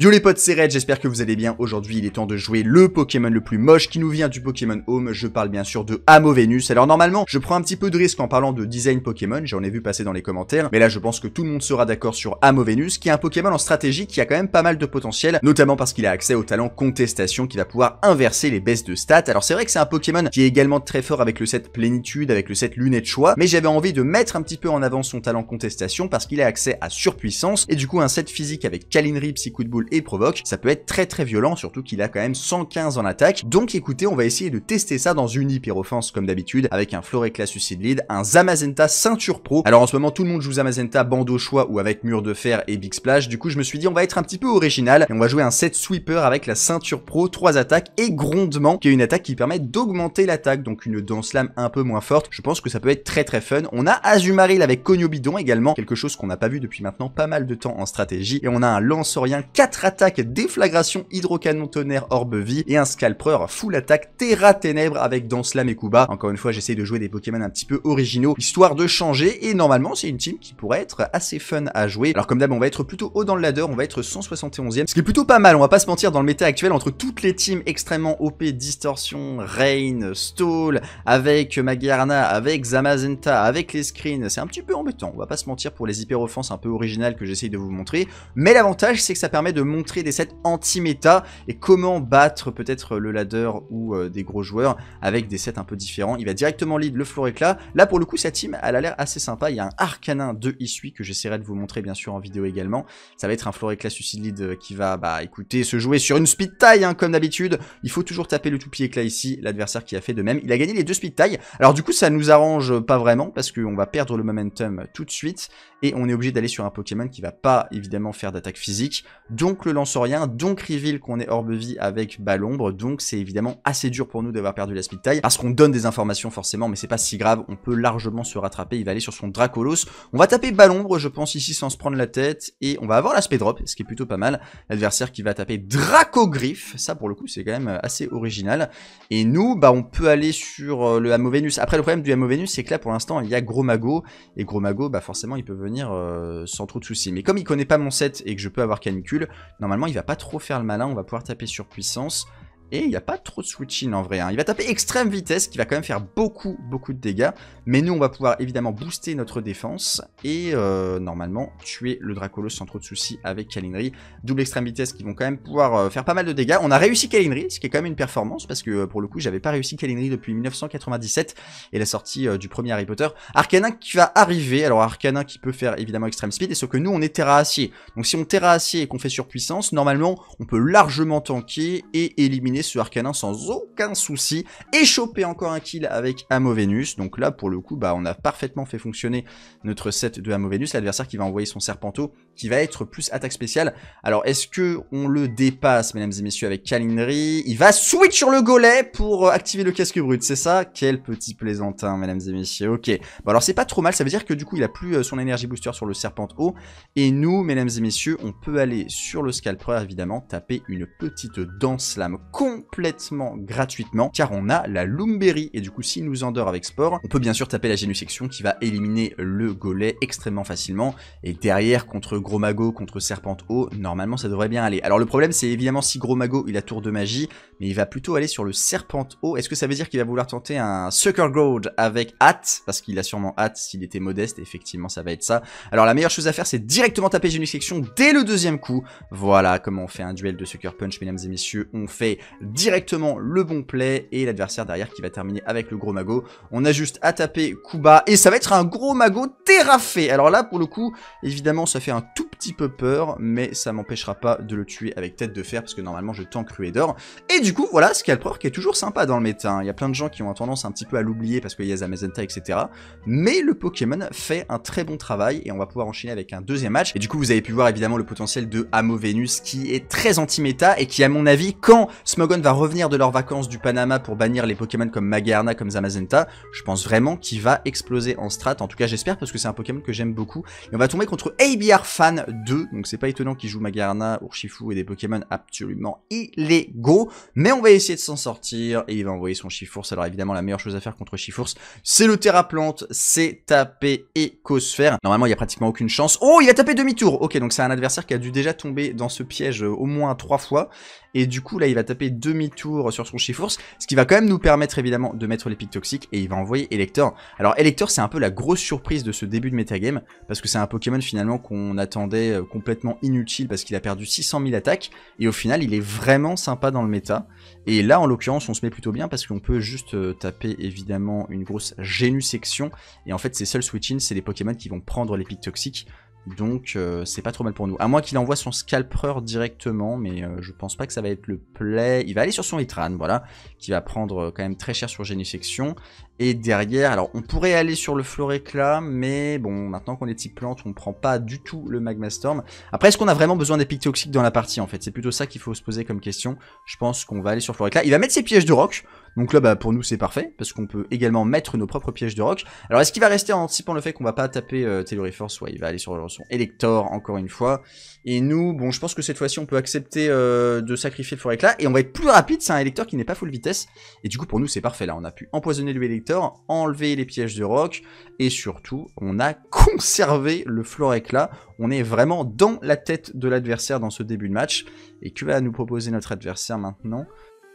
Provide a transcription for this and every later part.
Yo les potes, c'est Red, j'espère que vous allez bien. Aujourd'hui, il est temps de jouer le Pokémon le plus moche qui nous vient du Pokémon Home. Je parle bien sûr de Amo Venus. Alors normalement, je prends un petit peu de risque en parlant de design Pokémon, j'en ai vu passer dans les commentaires, mais là je pense que tout le monde sera d'accord sur Amovenus qui est un Pokémon en stratégie qui a quand même pas mal de potentiel, notamment parce qu'il a accès au talent contestation qui va pouvoir inverser les baisses de stats. Alors c'est vrai que c'est un Pokémon qui est également très fort avec le set plénitude, avec le set lunette choix, mais j'avais envie de mettre un petit peu en avant son talent contestation parce qu'il a accès à surpuissance et du coup un set physique avec Kalinry psycho de et provoque, ça peut être très très violent, surtout qu'il a quand même 115 en attaque. Donc écoutez, on va essayer de tester ça dans une hyper offense comme d'habitude, avec un Florecla Suicide Lead, un Zamazenta ceinture pro. Alors en ce moment, tout le monde joue Zamazenta bandeau choix ou avec mur de fer et Big Splash, du coup je me suis dit on va être un petit peu original et on va jouer un set sweeper avec la ceinture pro, 3 attaques et grondement, qui est une attaque qui permet d'augmenter l'attaque, donc une dance slam un peu moins forte. Je pense que ça peut être très très fun. On a Azumaril avec Cognobidon également, quelque chose qu'on n'a pas vu depuis maintenant pas mal de temps en stratégie, et on a un Lansorien 4 attaque, déflagration hydrocanon tonnerre orbe vie et un scalper full attaque terra ténèbre, avec dans et Kuba. Encore une fois, j'essaye de jouer des Pokémon un petit peu originaux, histoire de changer, et normalement, c'est une team qui pourrait être assez fun à jouer. Alors comme d'hab, on va être plutôt haut dans le ladder, on va être 171e, e, ce qui est plutôt pas mal, on va pas se mentir, dans le méta actuel, entre toutes les teams extrêmement OP, Distorsion, Rain, Stall, avec Magyarna, avec Zamazenta, avec les screens, c'est un petit peu embêtant, on va pas se mentir pour les hyper-offenses un peu originales que j'essaye de vous montrer, mais l'avantage, c'est que ça permet de montrer des sets anti-méta et comment battre peut-être le ladder ou euh, des gros joueurs avec des sets un peu différents. Il va directement lead le floor éclat. Là, pour le coup, sa team, elle a l'air assez sympa. Il y a un Arcanin de Issui que j'essaierai de vous montrer bien sûr en vidéo également. Ça va être un floor suicide lead euh, qui va, bah écoutez, se jouer sur une speed taille hein, comme d'habitude. Il faut toujours taper le tout éclat ici. L'adversaire qui a fait de même. Il a gagné les deux speed tailles. Alors du coup, ça nous arrange pas vraiment parce qu'on va perdre le momentum tout de suite et on est obligé d'aller sur un Pokémon qui va pas évidemment faire d'attaque physique. Donc donc le lanceurien, donc Reveal qu'on est vie avec Balombre, donc c'est évidemment assez dur pour nous d'avoir perdu la Speed Taille, parce qu'on donne des informations forcément, mais c'est pas si grave, on peut largement se rattraper, il va aller sur son Dracolos, on va taper Balombre je pense ici sans se prendre la tête, et on va avoir l'aspect drop, ce qui est plutôt pas mal, l'adversaire qui va taper Dracogriffe, ça pour le coup c'est quand même assez original, et nous bah on peut aller sur euh, le Hamo après le problème du Hamo c'est que là pour l'instant il y a Gros Mago, et Gros Mago bah forcément il peut venir euh, sans trop de soucis, mais comme il connaît pas mon set et que je peux avoir Canicule, Normalement, il va pas trop faire le malin, on va pouvoir taper sur puissance. Et il n'y a pas trop de switching en vrai. Hein. Il va taper extrême vitesse, qui va quand même faire beaucoup, beaucoup de dégâts. Mais nous, on va pouvoir évidemment booster notre défense. Et euh, normalement, tuer le Dracolos sans trop de soucis avec Kalinri. Double extrême vitesse qui vont quand même pouvoir euh, faire pas mal de dégâts. On a réussi Kalinri, ce qui est quand même une performance. Parce que euh, pour le coup, j'avais pas réussi Kalinri depuis 1997. Et la sortie du premier Harry Potter. Arcanin qui va arriver. Alors Arcanin qui peut faire évidemment extrême speed. Et sauf que nous, on est Terra Acier. Donc si on Terra Acier et qu'on fait surpuissance, normalement, on peut largement tanker et éliminer sur ce Arcanin sans aucun souci et choper encore un kill avec Amo Donc là, pour le coup, bah, on a parfaitement fait fonctionner notre set de Amo l'adversaire qui va envoyer son Serpento qui va être plus attaque spéciale. Alors, est-ce que on le dépasse, mesdames et messieurs, avec Kalinri, Il va switch sur le golet pour euh, activer le casque brut, c'est ça Quel petit plaisantin, mesdames et messieurs. Ok, bon alors c'est pas trop mal, ça veut dire que du coup, il a plus euh, son énergie booster sur le serpent haut. Et nous, mesdames et messieurs, on peut aller sur le scalper, évidemment, taper une petite danse lame complètement gratuitement, car on a la Loomberry. Et du coup, s'il nous endort avec Sport, on peut bien sûr taper la génusection qui va éliminer le golet extrêmement facilement. Et derrière, contre Gros Mago contre serpente O, normalement ça devrait bien aller. Alors le problème c'est évidemment si Gros Mago il a tour de magie, mais il va plutôt aller sur le serpente O. Est-ce que ça veut dire qu'il va vouloir tenter un Sucker Gold avec hâte Parce qu'il a sûrement hâte s'il était modeste, effectivement ça va être ça. Alors la meilleure chose à faire c'est directement taper section dès le deuxième coup. Voilà comment on fait un duel de Sucker Punch mesdames et messieurs. On fait directement le bon play et l'adversaire derrière qui va terminer avec le Gros Mago. On a juste à taper Kuba et ça va être un Gros Mago terrafé. Alors là pour le coup évidemment ça fait un tout petit peu peur, mais ça m'empêchera pas de le tuer avec tête de fer, parce que normalement je tank d'or Et du coup, voilà, ce qui est toujours sympa dans le méta. Hein. Il y a plein de gens qui ont tendance un petit peu à l'oublier parce qu'il y a Zamazenta, etc. Mais le Pokémon fait un très bon travail, et on va pouvoir enchaîner avec un deuxième match. Et du coup, vous avez pu voir évidemment le potentiel de Amo Venus, qui est très anti-méta, et qui, à mon avis, quand Smogon va revenir de leurs vacances du Panama pour bannir les Pokémon comme Magarna, comme Zamazenta, je pense vraiment qu'il va exploser en strat. En tout cas, j'espère, parce que c'est un Pokémon que j'aime beaucoup. Et on va tomber contre ABR Fan donc c'est pas étonnant qu'il joue Magarna, Urshifu et des Pokémon absolument illégaux, mais on va essayer de s'en sortir, et il va envoyer son Chifours, alors évidemment la meilleure chose à faire contre Chifours, c'est le Terraplante, c'est taper Écosphère, normalement il y a pratiquement aucune chance, oh il a tapé demi-tour, ok donc c'est un adversaire qui a dû déjà tomber dans ce piège euh, au moins 3 fois, et du coup, là, il va taper demi-tour sur son Chifours, ce qui va quand même nous permettre évidemment de mettre les pics toxiques et il va envoyer Elector. Alors Elector, c'est un peu la grosse surprise de ce début de metagame, parce que c'est un Pokémon finalement qu'on attendait euh, complètement inutile parce qu'il a perdu 600 000 attaques, et au final, il est vraiment sympa dans le méta. Et là, en l'occurrence, on se met plutôt bien parce qu'on peut juste euh, taper évidemment une grosse génusection, et en fait, c'est seuls switch-in, c'est les Pokémon qui vont prendre les pics toxiques, donc euh, c'est pas trop mal pour nous. À moins qu'il envoie son scalper directement, mais euh, je pense pas que ça va être le play. Il va aller sur son Itran, voilà, qui va prendre euh, quand même très cher sur génésection et derrière, alors on pourrait aller sur le éclat, mais bon, maintenant qu'on est type plante, on ne prend pas du tout le Magma Storm. Après, est-ce qu'on a vraiment besoin des pics toxiques dans la partie en fait C'est plutôt ça qu'il faut se poser comme question. Je pense qu'on va aller sur là. Il va mettre ses pièges de rock. Donc là, bah, pour nous, c'est parfait, parce qu'on peut également mettre nos propres pièges de rock. Alors, est-ce qu'il va rester en anticipant le fait qu'on va pas taper euh, Telluriforce Force Ouais, il va aller sur son Elector, encore une fois. Et nous, bon, je pense que cette fois-ci, on peut accepter euh, de sacrifier le là. Et on va être plus rapide, c'est un Elector qui n'est pas full vitesse. Et du coup, pour nous, c'est parfait. Là, on a pu empoisonner le Elector Enlever enlevé les pièges de rock, et surtout, on a conservé le flore là. On est vraiment dans la tête de l'adversaire dans ce début de match. Et que va nous proposer notre adversaire maintenant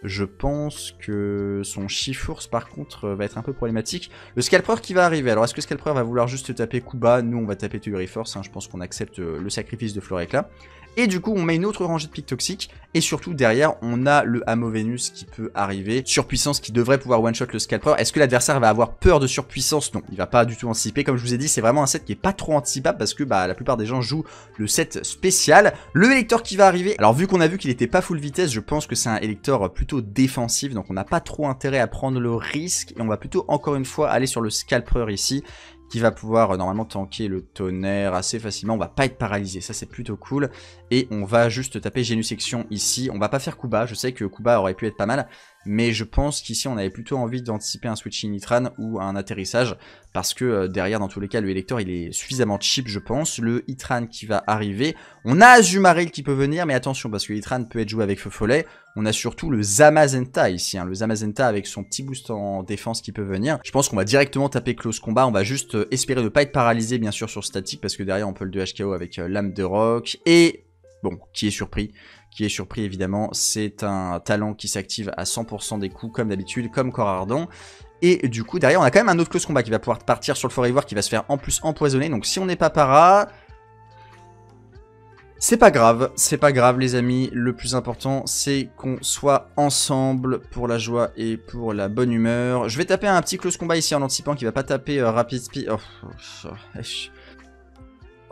je pense que son chiffource par contre va être un peu problématique. Le Scalper qui va arriver, alors est-ce que Scalper va vouloir juste taper Kuba Nous on va taper Tugriforce, Force, hein. je pense qu'on accepte le sacrifice de flore là. Et du coup, on met une autre rangée de piques toxiques. Et surtout, derrière, on a le Amo Venus qui peut arriver. Surpuissance qui devrait pouvoir one-shot le Scalper. Est-ce que l'adversaire va avoir peur de surpuissance Non, il va pas du tout anticiper. Comme je vous ai dit, c'est vraiment un set qui est pas trop anticipable parce que bah, la plupart des gens jouent le set spécial. Le électeur qui va arriver. Alors, vu qu'on a vu qu'il était pas full vitesse, je pense que c'est un électeur plutôt défensif. Donc, on n'a pas trop intérêt à prendre le risque. Et on va plutôt, encore une fois, aller sur le Scalper ici qui va pouvoir euh, normalement tanker le tonnerre assez facilement. On va pas être paralysé, ça c'est plutôt cool. Et on va juste taper Génusection ici. On va pas faire Kuba, je sais que Kuba aurait pu être pas mal, mais je pense qu'ici on avait plutôt envie d'anticiper un switching itran ou un atterrissage parce que euh, derrière dans tous les cas le électeur il est suffisamment cheap je pense, le Itran qui va arriver, on a Azumarill qui peut venir mais attention parce que Itran peut être joué avec Feu Follet, on a surtout le Zamazenta ici, hein, le Zamazenta avec son petit boost en défense qui peut venir, je pense qu'on va directement taper close combat, on va juste euh, espérer de ne pas être paralysé bien sûr sur statique parce que derrière on peut le 2HKO avec euh, l'âme de rock et bon, qui est surpris qui est surpris évidemment. C'est un talent qui s'active à 100% des coups comme d'habitude, comme Corardon. Et du coup, derrière, on a quand même un autre close combat qui va pouvoir partir sur le Forever, qui va se faire en plus empoisonner. Donc si on n'est pas para... C'est pas grave, c'est pas grave les amis, le plus important c'est qu'on soit ensemble pour la joie et pour la bonne humeur. Je vais taper un petit close combat ici en anticipant qui va pas taper euh, rapid speed. Oh. oh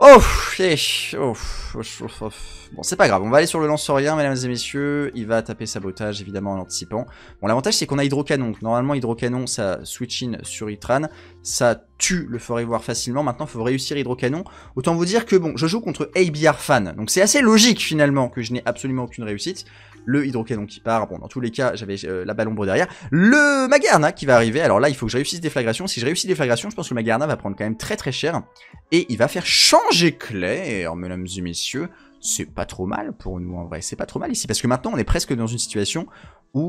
Oh, oh, oh, oh, Bon, c'est pas grave, on va aller sur le lanceurien, mesdames et messieurs. Il va taper sabotage, évidemment, en anticipant. Bon, l'avantage, c'est qu'on a hydrocanon. Normalement, hydrocanon, ça switch in sur Itran. Ça tue le forêt voir facilement. Maintenant, il faut réussir hydrocanon. Autant vous dire que, bon, je joue contre ABR fan. Donc, c'est assez logique, finalement, que je n'ai absolument aucune réussite le Hydrocanon qui part, bon dans tous les cas j'avais euh, la balle ombre derrière, le Magarna qui va arriver, alors là il faut que je réussisse déflagration, si je réussis déflagration je pense que le Magarna va prendre quand même très très cher, et il va faire changer clair, mesdames et messieurs, c'est pas trop mal pour nous en vrai, c'est pas trop mal ici, parce que maintenant on est presque dans une situation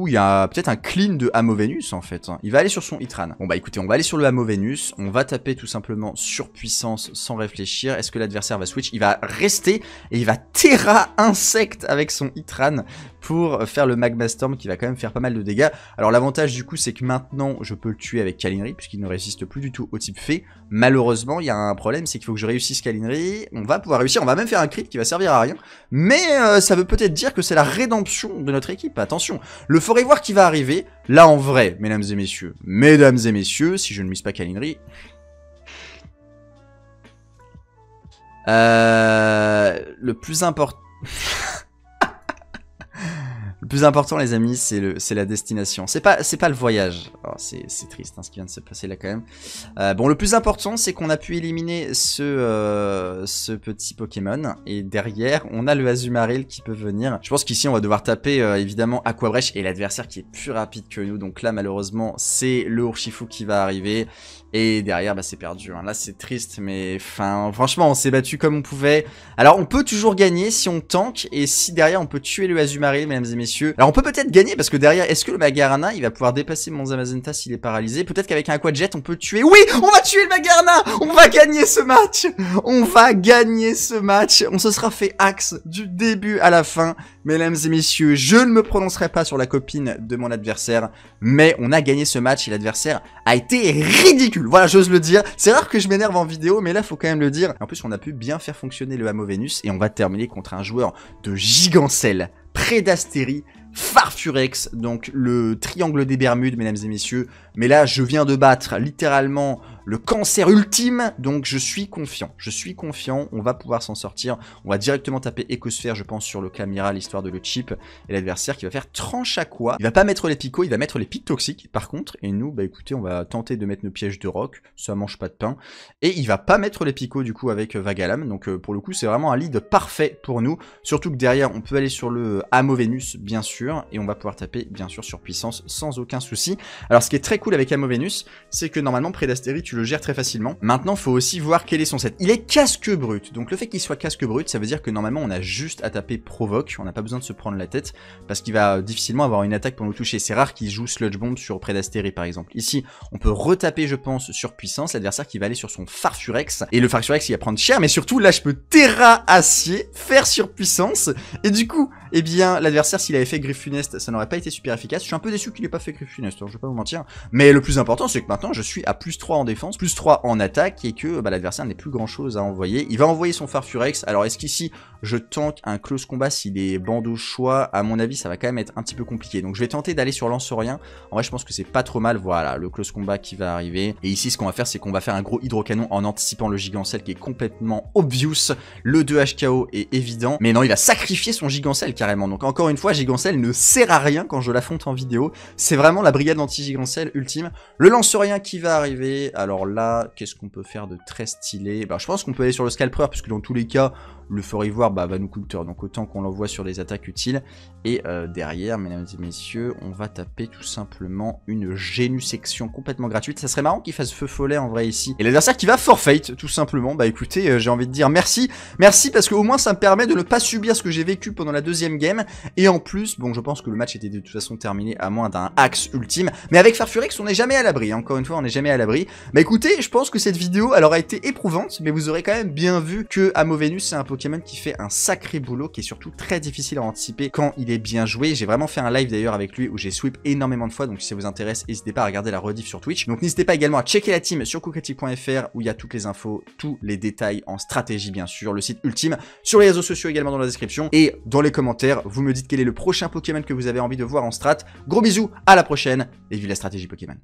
il y a peut-être un clean de Hamo Venus en fait. Hein. Il va aller sur son Itran. Bon bah écoutez, on va aller sur le Hamo Venus, on va taper tout simplement sur puissance sans réfléchir. Est-ce que l'adversaire va switch Il va rester et il va Terra Insect avec son Itran pour faire le Magma Storm qui va quand même faire pas mal de dégâts. Alors l'avantage du coup c'est que maintenant je peux le tuer avec Kalinri puisqu'il ne résiste plus du tout au type fée. Malheureusement il y a un problème c'est qu'il faut que je réussisse Calinry. On va pouvoir réussir, on va même faire un crit qui va servir à rien. Mais euh, ça veut peut-être dire que c'est la rédemption de notre équipe, attention. Le faudrait voir qui va arriver, là en vrai, mesdames et messieurs, mesdames et messieurs, si je ne mise pas Calinerie. Euh, le plus important... Le plus important, les amis, c'est la destination. C'est pas, pas le voyage. Oh, c'est triste hein, ce qui vient de se passer là quand même. Euh, bon, le plus important, c'est qu'on a pu éliminer ce, euh, ce petit Pokémon. Et derrière, on a le Azumarill qui peut venir. Je pense qu'ici, on va devoir taper euh, évidemment Aquabresh et l'adversaire qui est plus rapide que nous. Donc là, malheureusement, c'est le Urshifu qui va arriver. Et derrière, bah, c'est perdu. Hein. Là, c'est triste, mais enfin, franchement, on s'est battu comme on pouvait. Alors, on peut toujours gagner si on tank et si derrière, on peut tuer le Azumarill, mesdames et messieurs. Alors on peut peut-être gagner parce que derrière, est-ce que le Magarana, il va pouvoir dépasser mon Zamazenta s'il est paralysé Peut-être qu'avec un quadjet on peut tuer. Oui, on va tuer le Magarana On va gagner ce match On va gagner ce match On se sera fait axe du début à la fin. Mesdames et messieurs, je ne me prononcerai pas sur la copine de mon adversaire, mais on a gagné ce match et l'adversaire a été ridicule. Voilà, j'ose le dire. C'est rare que je m'énerve en vidéo, mais là, faut quand même le dire. En plus, on a pu bien faire fonctionner le Hamo Venus et on va terminer contre un joueur de gigancelle Prédastérie, Farfurex, donc le triangle des Bermudes, mesdames et messieurs, mais là, je viens de battre littéralement le cancer ultime, donc je suis confiant. Je suis confiant, on va pouvoir s'en sortir. On va directement taper Écosphère, je pense, sur le Camira, l'histoire de le chip, et l'adversaire qui va faire tranche à quoi. Il va pas mettre les picots, il va mettre les pics toxiques, par contre. Et nous, bah écoutez, on va tenter de mettre nos pièges de rock, ça mange pas de pain. Et il va pas mettre les picots, du coup, avec euh, Vagalam. Donc, euh, pour le coup, c'est vraiment un lead parfait pour nous. Surtout que derrière, on peut aller sur le euh, Amo Vénus, bien sûr, et on va pouvoir taper, bien sûr, sur puissance sans aucun souci. Alors, ce qui est très cool, avec Amo c'est que normalement Predastéri tu le gères très facilement. Maintenant faut aussi voir quel est son set. Il est casque brut, donc le fait qu'il soit casque brut, ça veut dire que normalement on a juste à taper provoque, on n'a pas besoin de se prendre la tête, parce qu'il va difficilement avoir une attaque pour nous toucher. C'est rare qu'il joue Sludge Bomb sur Predastéry par exemple. Ici, on peut retaper je pense sur puissance, l'adversaire qui va aller sur son Farfurex, et le Farfurex il va prendre cher, mais surtout là je peux Terra Acier, faire sur puissance, et du coup, eh bien l'adversaire s'il avait fait Griff Funeste, ça n'aurait pas été super efficace. Je suis un peu déçu qu'il ait pas fait Griff Funeste, hein, je vais pas vous mentir, mais le plus important, c'est que maintenant, je suis à plus 3 en défense, plus 3 en attaque, et que bah, l'adversaire n'est plus grand-chose à envoyer. Il va envoyer son Farfurex. Alors, est-ce qu'ici, je tank un close combat s'il est bandeau choix À mon avis, ça va quand même être un petit peu compliqué. Donc, je vais tenter d'aller sur Rien... En vrai, je pense que c'est pas trop mal. Voilà, le close combat qui va arriver. Et ici, ce qu'on va faire, c'est qu'on va faire un gros hydrocanon en anticipant le gigancel qui est complètement obvious. Le 2HKO est évident. Mais non, il va sacrifier son gigancel carrément. Donc, encore une fois, gigancel ne sert à rien quand je la l'affronte en vidéo. C'est vraiment la brigade anti gigancel le lanceurien qui va arriver. Alors là, qu'est-ce qu'on peut faire de très stylé bah, Je pense qu'on peut aller sur le scalper, puisque dans tous les cas, le fort ivoire bah, va nous coûter. donc autant qu'on l'envoie sur les attaques utiles. Et euh, derrière, mesdames et messieurs, on va taper tout simplement une génusection complètement gratuite. Ça serait marrant qu'il fasse feu follet en vrai ici. Et l'adversaire qui va forfait, tout simplement. Bah écoutez, euh, j'ai envie de dire merci. Merci parce qu'au moins ça me permet de ne pas subir ce que j'ai vécu pendant la deuxième game. Et en plus, bon, je pense que le match était de toute façon terminé à moins d'un axe ultime. Mais avec Farfurix, on n'est jamais à l'abri. Encore une fois, on n'est jamais à l'abri. Bah écoutez, je pense que cette vidéo, elle aura été éprouvante, mais vous aurez quand même bien vu que Amovenus, c'est un peu Pokémon qui fait un sacré boulot, qui est surtout très difficile à anticiper quand il est bien joué. J'ai vraiment fait un live d'ailleurs avec lui où j'ai sweep énormément de fois, donc si ça vous intéresse, n'hésitez pas à regarder la rediff sur Twitch. Donc n'hésitez pas également à checker la team sur coucritique.fr où il y a toutes les infos, tous les détails en stratégie bien sûr, le site ultime, sur les réseaux sociaux également dans la description et dans les commentaires, vous me dites quel est le prochain Pokémon que vous avez envie de voir en strat. Gros bisous, à la prochaine et vive la stratégie Pokémon.